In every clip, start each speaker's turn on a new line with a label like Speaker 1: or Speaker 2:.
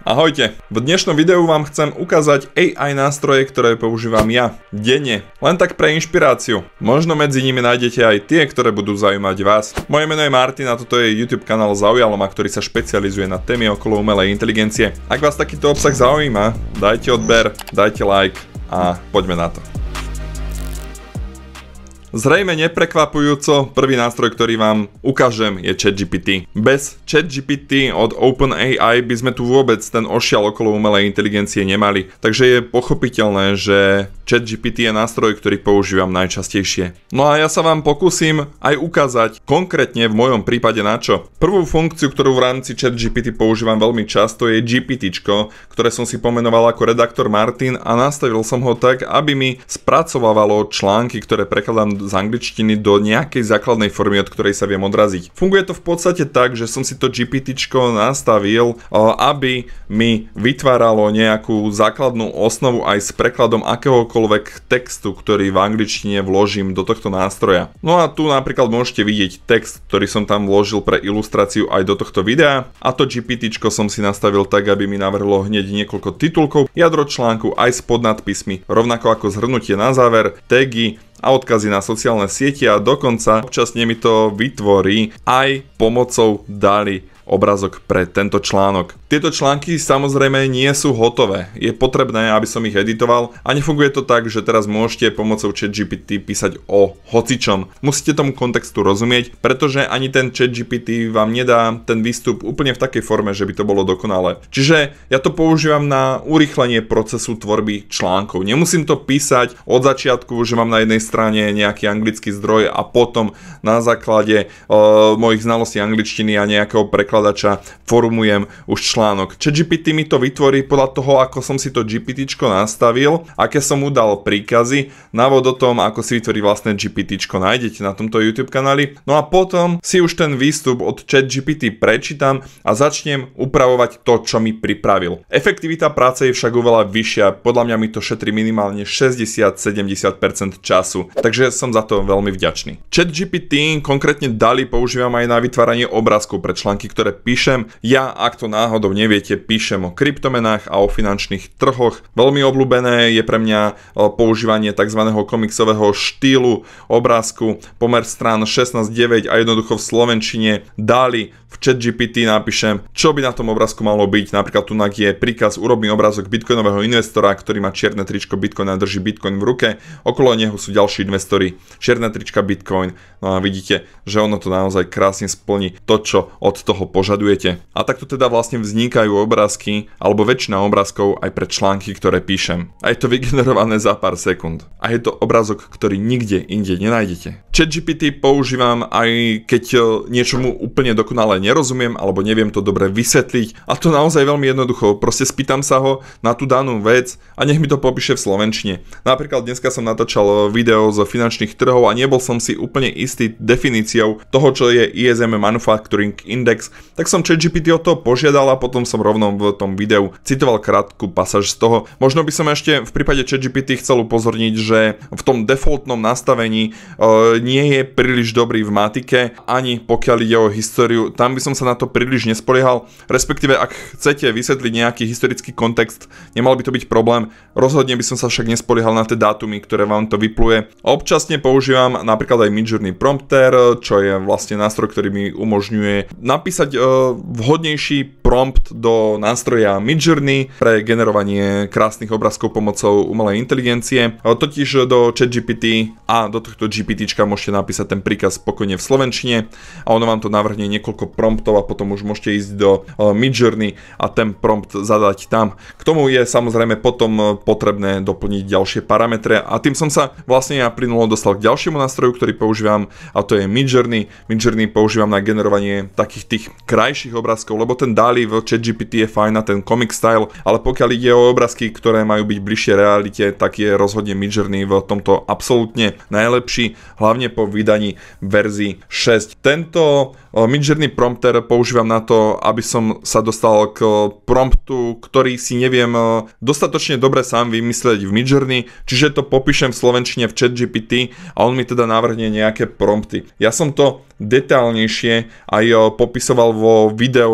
Speaker 1: Ahojte, v dnešnom videu vám chcem ukázať AI nástroje, ktoré používam ja, denne, len tak pre inšpiráciu. Možno medzi nimi nájdete aj tie, ktoré budú zaujímať vás. Moje meno je Martin a toto je YouTube kanál Zaujalom, ktorý sa špecializuje na témy okolo umelej inteligencie. Ak vás takýto obsah zaujíma, dajte odber, dajte like a poďme na to. Zrejme neprekvapujúco, prvý nástroj, ktorý vám ukážem, je ChatGPT. Bez ChatGPT od OpenAI by sme tu vôbec ten ošial okolo umelej inteligencie nemali, takže je pochopiteľné, že ChatGPT je nástroj, ktorý používam najčastejšie. No a ja sa vám pokúsim aj ukázať konkrétne v mojom prípade na čo. Prvú funkciu, ktorú v rámci ChatGPT používam veľmi často, je GPT, ktoré som si pomenoval ako redaktor Martin a nastavil som ho tak, aby mi spracovávalo články, ktoré prekladám z angličtiny do nejakej základnej formy, od ktorej sa viem odraziť. Funguje to v podstate tak, že som si to GPT nastavil, eh, aby mi vytváralo nejakú základnú osnovu aj s prekladom akéhokoľvek textu, ktorý v angličtine vložím do tohto nástroja. No a tu napríklad môžete vidieť text, ktorý som tam vložil pre ilustráciu aj do tohto videa a to GPT som si nastavil tak, aby mi navrhlo hneď niekoľko titulkov, jadro článku aj s podnadpismi, rovnako ako zhrnutie na záver, tagy, a odkazy na sociálne siete a dokonca občasne mi to vytvorí aj pomocou DALI obrázok pre tento článok. Tieto články samozrejme nie sú hotové, je potrebné, aby som ich editoval a nefunguje to tak, že teraz môžete pomocou ChatGPT písať o hocičom. Musíte tomu kontextu rozumieť, pretože ani ten ChatGPT vám nedá ten výstup úplne v takej forme, že by to bolo dokonalé. Čiže ja to používam na urýchlenie procesu tvorby článkov. Nemusím to písať od začiatku, že mám na jednej strane nejaký anglický zdroj a potom na základe e, mojich znalostí angličtiny a nejakého prekladu prekladača, formujem už článok. ChatGPT mi to vytvorí podľa toho, ako som si to GPT nastavil, aké som mu dal príkazy, návod o tom, ako si vytvorí vlastné GPT, nájdete na tomto YouTube kanáli. No a potom si už ten výstup od ChatGPT prečítam a začnem upravovať to, čo mi pripravil. Efektivita práce je však oveľa vyššia, podľa mňa mi to šetrí minimálne 60-70% času, takže som za to veľmi vďačný. ChatGPT konkrétne DALI používam aj na vytváranie obrázkov pre články, ktoré ktoré píšem. Ja, ak to náhodou neviete, píšem o kryptomenách a o finančných trhoch. Veľmi obľúbené je pre mňa e, používanie tzv. komiksového štýlu obrázku, pomer strán 169 a jednoducho v slovenčine dali v ChatGPT napíšem, čo by na tom obrázku malo byť. Napríklad tu je príkaz urobný obrázok bitcoinového investora, ktorý má čierne tričko Bitcoin a drží Bitcoin v ruke. Okolo neho sú ďalší investori, čierne trička Bitcoin. No a vidíte, že ono to naozaj krásne splní to, čo od toho požadujete. A takto teda vlastne vznikajú obrázky alebo väčšina obrázkov aj pre články, ktoré píšem. A je to vygenerované za pár sekúnd. A je to obrázok, ktorý nikde inde nenájdete. ChatGPT používam aj keď e, niečomu úplne dokonale nerozumiem alebo neviem to dobre vysvetliť. A to naozaj veľmi jednoducho. Proste spýtam sa ho na tú danú vec a nech mi to popíše v slovenčine. Napríklad dneska som natáčal e, video zo finančných trhov a nebol som si úplne istý definíciou toho, čo je ISM Manufacturing Index, tak som ChatGPT o to požiadal a potom som rovno v tom videu citoval krátku pasáž z toho. Možno by som ešte v prípade ChatGPT chcel upozorniť, že v tom defaultnom nastavení e, nie je príliš dobrý v matike, ani pokiaľ ide o históriu. Tam by som sa na to príliš nespoliehal, respektíve ak chcete vysvetliť nejaký historický kontext, nemal by to byť problém. Rozhodne by som sa však nespoliehal na tie dátumy, ktoré vám to vypluje. Občasne používam napríklad aj Midjourney Prompter, čo je vlastne nástroj, ktorý mi umožňuje napísať napísať e, vhodnejší prompt do nástroja Midjourney pre generovanie krásnych obrázkov pomocou umelej inteligencie. E, totiž do ChatGPT a do tohto GPT môžete napísať ten príkaz spokojne v slovenčine a ono vám to navrhne niekoľko promptov a potom už môžete ísť do e, Midjourney a ten prompt zadať tam. K tomu je samozrejme potom potrebné doplniť ďalšie parametre a tým som sa vlastne ja plynulo dostal k ďalšiemu nástroju, ktorý používam a to je Midjourney. Midjourney používam na generovanie takých tých krajších obrázkov, lebo ten Dali v ChatGPT je fajn na ten comic style, ale pokiaľ ide o obrázky, ktoré majú byť bližšie realite, tak je rozhodne Midjourney v tomto absolútne najlepší, hlavne po vydaní verzii 6. Tento eh, Midjourney prompter používam na to, aby som sa dostal k eh, promptu, ktorý si neviem eh, dostatočne dobre sám vymyslieť v Midjourney, čiže to popíšem v slovenčine v ChatGPT a on mi teda navrhne nejaké prompty. Ja som to Detaľnejšie aj popisoval vo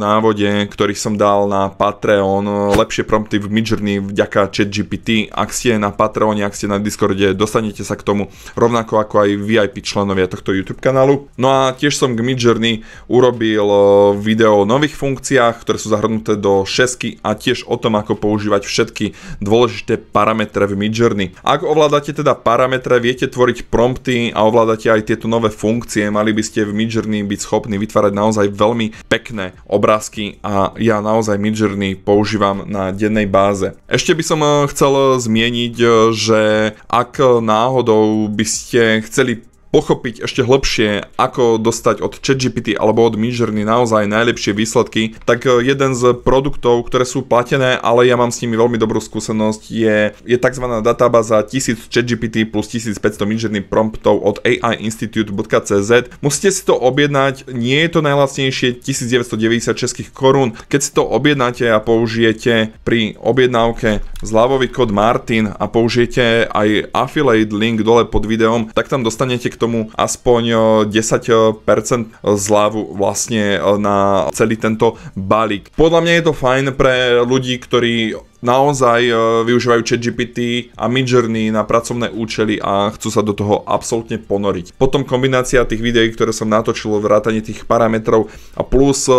Speaker 1: návode, ktorý som dal na Patreon, e, lepšie prompty v Midjourney vďaka ChatGPT. Ak ste na Patreone, ak ste na Discorde, dostanete sa k tomu rovnako ako aj VIP členovia tohto YouTube kanálu. No a tiež som k Midjourney urobil e, video o nových funkciách, ktoré sú zahrnuté do šesky a tiež o tom, ako používať všetky dôležité parametre v Midjourney. Ak ovládate teda parametre, viete tvoriť prompty a ovládate aj tieto nové funkcie, mali by ste v Midjourney byť schopný vytvárať naozaj veľmi pekné obrázky a ja naozaj Midjourney používam na dennej báze. Ešte by som eh, chcel eh, zmieniť, eh, že ak náhodou by ste chceli pochopiť ešte hlbšie, ako dostať od ChatGPT alebo od Midjourney naozaj najlepšie výsledky, tak e, jeden z produktov, ktoré sú platené, ale ja mám s nimi veľmi dobrú skúsenosť, je, je tzv. databáza 1000 ChatGPT plus 1500 Midjourney promptov od AIinstitute.cz. Musíte si to objednať, nie je to najlacnejšie, 1990 korún. Keď si to objednáte a použijete pri objednávke zľavový kód Martin a použijete aj affiliate link dole pod videom, tak tam dostanete k tomu aspoň 10% e, e, zľavu vlastne e, na celý tento balík. Podľa mňa je to fajn pre ľudí, ktorí naozaj e, využívajú ChatGPT a Midjourney na pracovné účely a chcú sa do toho absolútne ponoriť. Potom kombinácia tých videí, ktoré som natočil, vrátanie tých parametrov a plus e,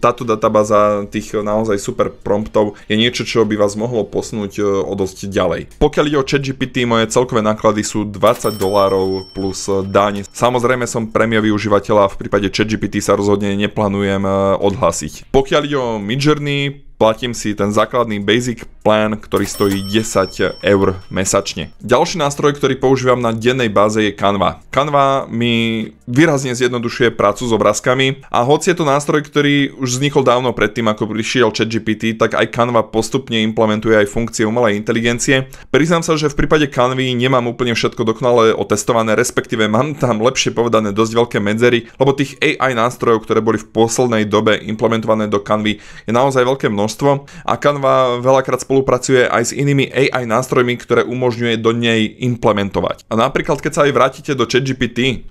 Speaker 1: táto databáza tých naozaj super promptov je niečo, čo by vás mohlo posnúť e, o dosť ďalej. Pokiaľ ide o ChatGPT, moje celkové náklady sú 20 dolárov plus daň. Samozrejme som premia užívateľ a v prípade ChatGPT sa rozhodne neplánujem odhlasiť. Pokiaľ ide o Midjourney, platím si ten základný basic plán, ktorý stojí 10 eur mesačne. Ďalší nástroj, ktorý používam na dennej báze je Canva. Canva mi výrazne zjednodušuje prácu s obrázkami a hoci je to nástroj, ktorý už vznikol dávno predtým, ako prišiel ChatGPT, tak aj Canva postupne implementuje aj funkcie umelej inteligencie. Priznám sa, že v prípade Canvy nemám úplne všetko dokonale otestované, respektíve mám tam lepšie povedané dosť veľké medzery, lebo tých AI nástrojov, ktoré boli v poslednej dobe implementované do Canvy, je naozaj veľké množstvo množstvo a Canva veľakrát spolupracuje aj s inými AI nástrojmi, ktoré umožňuje do nej implementovať. A napríklad, keď sa aj vrátite do ChatGPT,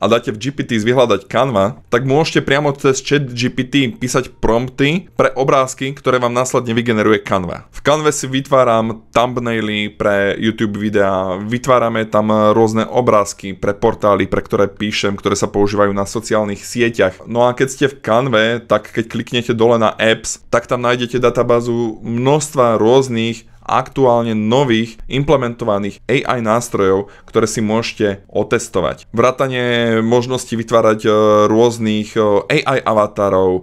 Speaker 1: a dáte v GPT vyhľadať Canva, tak môžete priamo cez chat GPT písať prompty pre obrázky, ktoré vám následne vygeneruje Canva. V Canve si vytváram thumbnaily pre YouTube videá, vytvárame tam rôzne obrázky pre portály, pre ktoré píšem, ktoré sa používajú na sociálnych sieťach. No a keď ste v Canve, tak keď kliknete dole na apps, tak tam nájdete databázu množstva rôznych aktuálne nových implementovaných AI nástrojov, ktoré si môžete otestovať. Vrátanie možnosti vytvárať e, rôznych e, AI avatarov, e,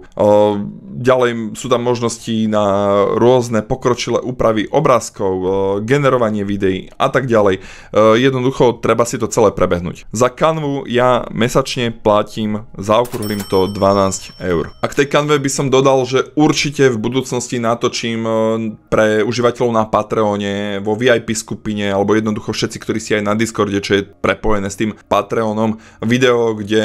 Speaker 1: Ďalej sú tam možnosti na rôzne pokročilé úpravy obrázkov, e, generovanie videí a tak ďalej. E, jednoducho treba si to celé prebehnúť. Za kanvu ja mesačne platím, zaokrúhlim to 12 eur. A k tej kanve by som dodal, že určite v budúcnosti natočím e, pre užívateľov na Patreone, vo VIP skupine alebo jednoducho všetci, ktorí si aj na Discorde, čo je prepojené s tým Patreonom, video, kde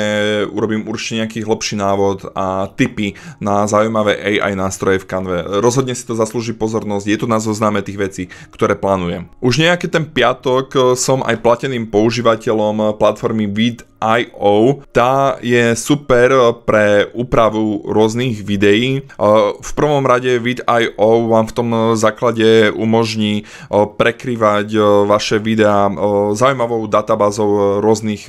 Speaker 1: urobím určite nejaký hlbší návod a tipy na zaujímavé zaujímavé AI nástroje v kanve. Rozhodne si to zaslúži pozornosť, je to na zozname tých vecí, ktoré plánujem. Už nejaký ten piatok e, som aj plateným používateľom platformy Vid IO. Tá je super pre úpravu rôznych videí. E, v prvom rade Vid.io vám v tom základe umožní e, prekryvať vaše videá zaujímavou databázou rôznych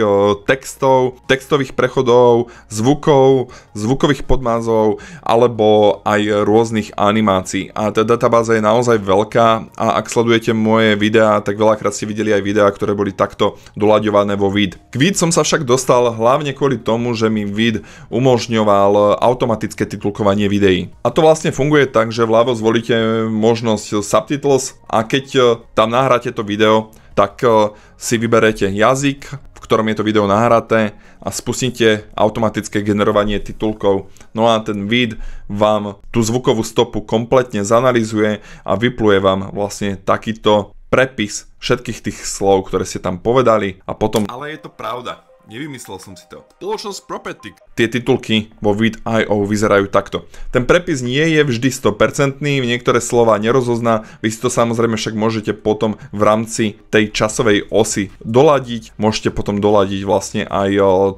Speaker 1: textov, textových prechodov, zvukov, zvukových podmázov alebo alebo aj rôznych animácií. A teda tá databáza je naozaj veľká a ak sledujete moje videá, tak veľakrát ste videli aj videá, ktoré boli takto doľaďované vo vid. K vid som sa však dostal hlavne kvôli tomu, že mi vid umožňoval automatické titulkovanie videí. A to vlastne funguje tak, že vľavo zvolíte možnosť subtitles a keď tam nahráte to video, tak eh, si vyberete jazyk, ktorom je to video nahraté a spustíte automatické generovanie titulkov. No a ten vid vám tú zvukovú stopu kompletne zanalizuje a vypluje vám vlastne takýto prepis všetkých tých slov, ktoré ste tam povedali a potom... Ale je to pravda. Nevymyslel som si to. Spoločnosť Propetic. Tie titulky vo vid.io vyzerajú takto. Ten prepis nie je vždy 100%, niektoré slova nerozozná, vy si to samozrejme však môžete potom v rámci tej časovej osy doladiť, môžete potom doladiť vlastne aj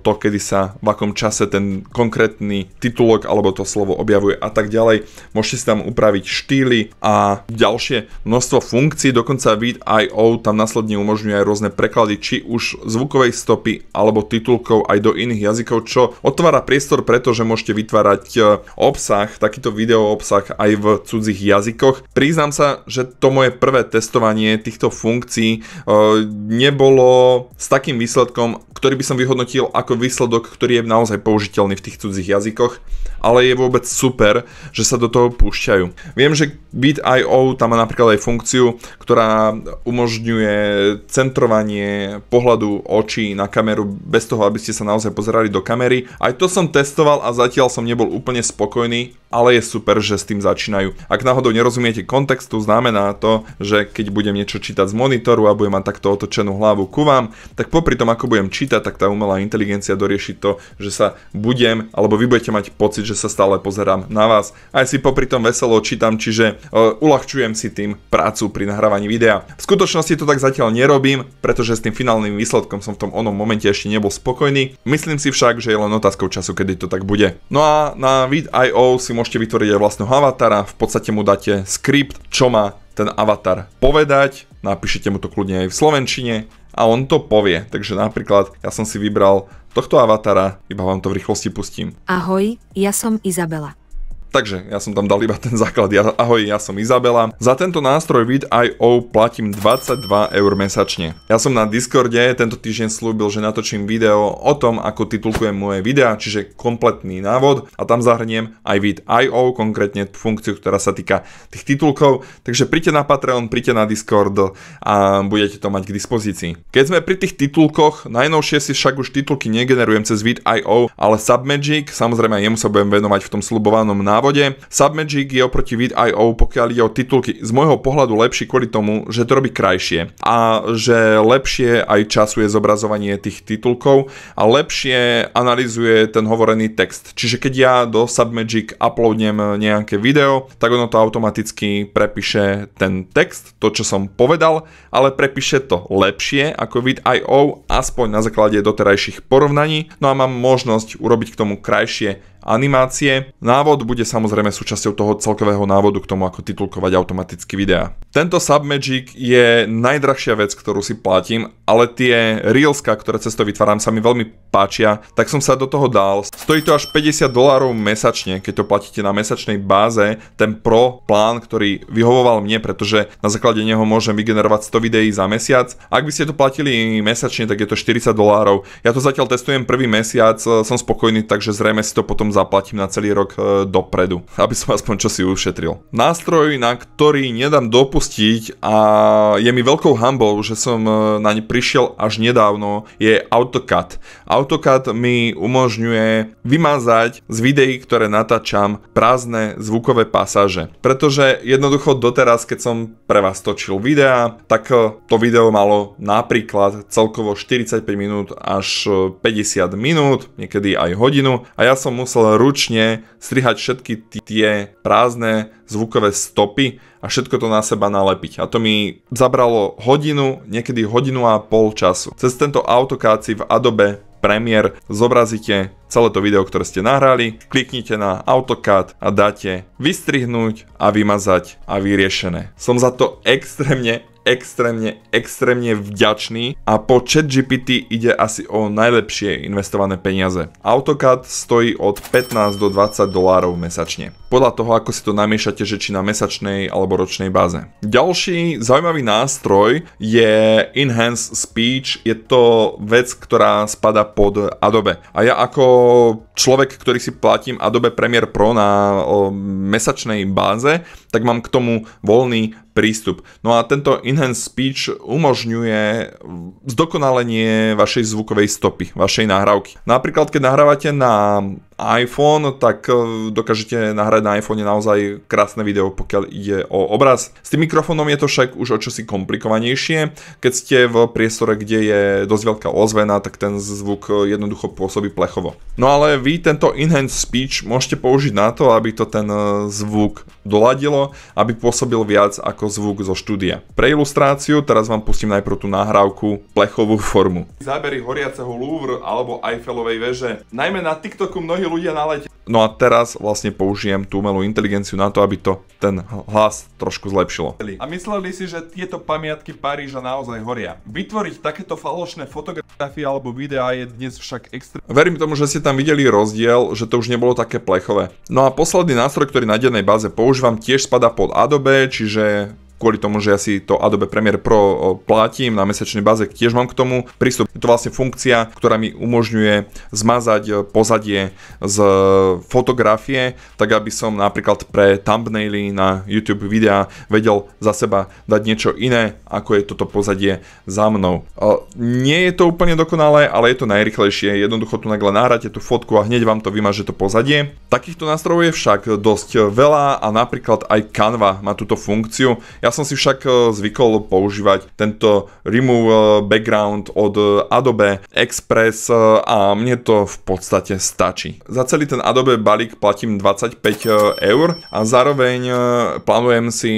Speaker 1: to, kedy sa v akom čase ten konkrétny titulok alebo to slovo objavuje a tak ďalej. Môžete si tam upraviť štýly a ďalšie množstvo funkcií, dokonca vid.io tam následne umožňuje aj rôzne preklady, či už zvukovej stopy alebo alebo titulkov aj do iných jazykov, čo otvára priestor preto, že môžete vytvárať e, obsah, takýto video obsah aj v cudzích jazykoch. Priznám sa, že to moje prvé testovanie týchto funkcií e, nebolo s takým výsledkom, ktorý by som vyhodnotil ako výsledok, ktorý je naozaj použiteľný v tých cudzích jazykoch, ale je vôbec super, že sa do toho púšťajú. Viem, že Bit.io tam má napríklad aj funkciu, ktorá umožňuje centrovanie pohľadu očí na kameru bez toho, aby ste sa naozaj pozerali do kamery. Aj to som testoval a zatiaľ som nebol úplne spokojný, ale je super, že s tým začínajú. Ak náhodou nerozumiete kontextu, znamená to, že keď budem niečo čítať z monitoru a budem mať takto otočenú hlavu ku vám, tak popri tom, ako budem čítať, tak tá umelá inteligencia dorieši to, že sa budem, alebo vy budete mať pocit, že sa stále pozerám na vás. Aj si popri tom veselo čítam, čiže e, uľahčujem si tým prácu pri nahrávaní videa. V skutočnosti to tak zatiaľ nerobím, pretože s tým finálnym výsledkom som v tom onom momente ešte nebol spokojný. Myslím si však, že je len otázkou času, kedy to tak bude. No a na vid.io si môžete vytvoriť aj vlastného avatara, v podstate mu dáte skript, čo má ten avatar povedať, napíšete mu to kľudne aj v slovenčine a on to povie. Takže napríklad ja som si vybral tohto avatara, iba vám to v rýchlosti pustím. Ahoj, ja som Izabela. Takže ja som tam dal iba ten základ. Ja, ahoj, ja som Izabela. Za tento nástroj vid.io platím 22 eur mesačne. Ja som na Discorde tento týždeň slúbil, že natočím video o tom, ako titulkujem moje videá, čiže kompletný návod a tam zahrniem aj vid.io, konkrétne funkciu, ktorá sa týka tých titulkov. Takže príďte na Patreon, príďte na Discord a budete to mať k dispozícii. Keď sme pri tých titulkoch, najnovšie si však už titulky negenerujem cez vid.io, ale Submagic, samozrejme jemu sa budem venovať v tom slubovanom návodu závode. Submagic je oproti VidIO, pokiaľ ide o titulky, z môjho pohľadu lepší kvôli tomu, že to robí krajšie a že lepšie aj času je zobrazovanie tých titulkov a lepšie analizuje ten hovorený text. Čiže keď ja do Submagic uploadnem nejaké video, tak ono to automaticky prepíše ten text, to čo som povedal, ale prepíše to lepšie ako VidIO, aspoň na základe doterajších porovnaní. No a mám možnosť urobiť k tomu krajšie animácie. Návod bude samozrejme súčasťou toho celkového návodu k tomu, ako titulkovať automaticky videá. Tento Submagic je najdrahšia vec, ktorú si platím, ale tie reelska, ktoré cez to vytváram, sa mi veľmi páčia, tak som sa do toho dal. Stojí to až 50 dolárov mesačne, keď to platíte na mesačnej báze, ten pro plán, ktorý vyhovoval mne, pretože na základe neho môžem vygenerovať 100 videí za mesiac. Ak by ste to platili mesačne, tak je to 40 dolárov. Ja to zatiaľ testujem prvý mesiac, som spokojný, takže zrejme si to potom zaplatím na celý rok e, dopredu, aby som aspoň čo si ušetril. Nástroj, na ktorý nedám dopustiť a je mi veľkou hambou, že som e, na ne prišiel až nedávno, je AutoCAD. AutoCAD mi umožňuje vymazať z videí, ktoré natáčam, prázdne zvukové pasáže. Pretože jednoducho doteraz, keď som pre vás točil videa, tak e, to video malo napríklad celkovo 45 minút až 50 minút, niekedy aj hodinu a ja som musel ručne strihať všetky tie prázdne zvukové stopy a všetko to na seba nalepiť. A to mi zabralo hodinu, niekedy hodinu a pol času. Cez tento AutoCAD si v Adobe Premiere zobrazíte celé to video, ktoré ste nahrali, kliknite na AutoCAD a dáte vystrihnúť a vymazať a vyriešené. Som za to extrémne extrémne, extrémne vďačný a po ChatGPT ide asi o najlepšie investované peniaze. AutoCAD stojí od 15 do 20 dolárov mesačne. Podľa toho, ako si to namiešate, že či na mesačnej alebo ročnej báze. Ďalší zaujímavý nástroj je Enhance Speech. Je to vec, ktorá spada pod Adobe. A ja ako človek, ktorý si platím Adobe Premiere Pro na o, mesačnej báze, tak mám k tomu voľný prístup. No a tento Enhanced Speech umožňuje zdokonalenie vašej zvukovej stopy, vašej nahrávky. Napríklad, keď nahrávate na iPhone, tak eh, dokážete nahrať na iPhone naozaj krásne video, pokiaľ ide o obraz. S tým mikrofónom je to však už o čosi komplikovanejšie. Keď ste v priestore, kde je dosť veľká ozvena, tak ten zvuk eh, jednoducho pôsobí plechovo. No ale vy tento Enhanced Speech môžete použiť na to, aby to ten eh, zvuk doladilo, aby pôsobil viac ako zvuk zo štúdia. Pre ilustráciu teraz vám pustím najprv tú nahrávku plechovú formu. Zábery horiaceho Louvre alebo Eiffelovej veže. Najmä na TikToku mnohí ľudia naletia. No a teraz vlastne použijem tú umelú inteligenciu na to, aby to ten hlas trošku zlepšilo. A mysleli si, že tieto pamiatky Paríža naozaj horia. Vytvoriť takéto falošné fotografie alebo videá je dnes však extrém. Verím tomu, že ste tam videli rozdiel, že to už nebolo také plechové. No a posledný nástroj, ktorý na dennej báze použijem, už vám tiež spada pod Adobe, čiže kvôli tomu, že ja si to Adobe Premiere Pro platím na mesačnej báze, tiež mám k tomu prístup. Je to vlastne funkcia, ktorá mi umožňuje zmazať e, pozadie z e, fotografie, tak aby som napríklad pre thumbnaily na YouTube videa vedel za seba dať niečo iné, ako je toto pozadie za mnou. E, nie je to úplne dokonalé, ale je to najrychlejšie. Jednoducho tu nagle nahráte tú fotku a hneď vám to vymaže to pozadie. Takýchto nástrojov je však dosť veľa a napríklad aj Canva má túto funkciu. Ja som si však e, zvykol používať tento remove background od e, Adobe Express e, a mne to v podstate stačí. Za celý ten Adobe balík platím 25 eur a zároveň plánujem si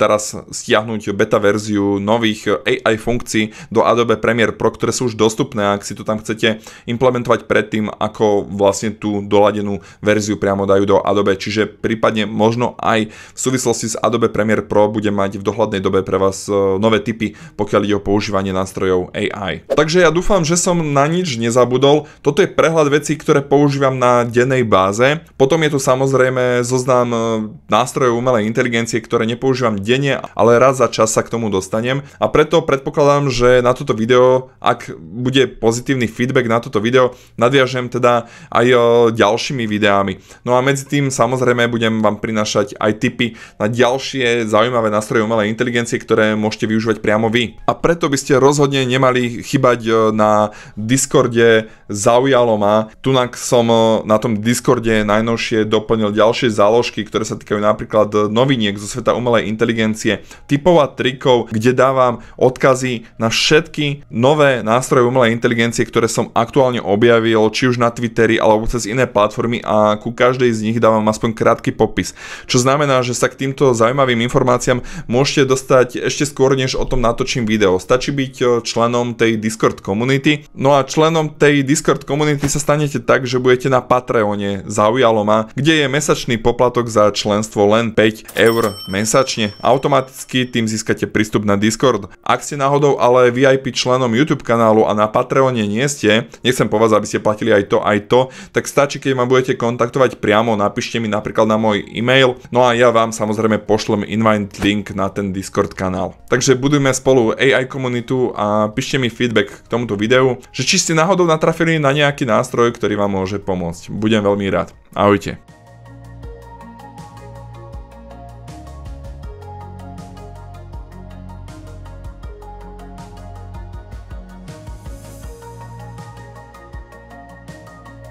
Speaker 1: teraz stiahnuť beta verziu nových AI funkcií do Adobe Premiere Pro, ktoré sú už dostupné, ak si to tam chcete implementovať predtým, ako vlastne tú doladenú verziu priamo dajú do Adobe. Čiže prípadne možno aj v súvislosti s Adobe Premiere Pro bude bude mať v dohľadnej dobe pre vás e, nové tipy, pokiaľ ide o používanie nástrojov AI. Takže ja dúfam, že som na nič nezabudol. Toto je prehľad vecí, ktoré používam na dennej báze. Potom je tu samozrejme zoznam e, nástrojov umelej inteligencie, ktoré nepoužívam denne, ale raz za čas sa k tomu dostanem. A preto predpokladám, že na toto video, ak bude pozitívny feedback na toto video, nadviažem teda aj e, ďalšími videami. No a medzi tým samozrejme budem vám prinašať aj tipy na ďalšie zaujímavé nástroje nástroje umelej inteligencie, ktoré môžete využívať priamo vy. A preto by ste rozhodne nemali chybať e, na Discorde zaujalo ma. Tunak som e, na tom Discorde najnovšie doplnil ďalšie záložky, ktoré sa týkajú napríklad e, noviniek zo sveta umelej inteligencie, typov a trikov, kde dávam odkazy na všetky nové nástroje umelej inteligencie, ktoré som aktuálne objavil, či už na Twitteri alebo cez iné platformy a ku každej z nich dávam aspoň krátky popis. Čo znamená, že sa k týmto zaujímavým informáciám môžete dostať ešte skôr, než o tom natočím video. Stačí byť e, členom tej Discord komunity. No a členom tej Discord komunity sa stanete tak, že budete na Patreone zaujalo ma, kde je mesačný poplatok za členstvo len 5 eur mesačne. Automaticky tým získate prístup na Discord. Ak ste náhodou ale VIP členom YouTube kanálu a na Patreone nie ste, nechcem po vás, aby ste platili aj to, aj to, tak stačí, keď ma budete kontaktovať priamo, napíšte mi napríklad na môj e-mail, no a ja vám samozrejme pošlem invite link link na ten Discord kanál. Takže budujme spolu AI komunitu a píšte mi feedback k tomuto videu, že či ste náhodou natrafili na nejaký nástroj, ktorý vám môže pomôcť. Budem veľmi rád. Ahojte.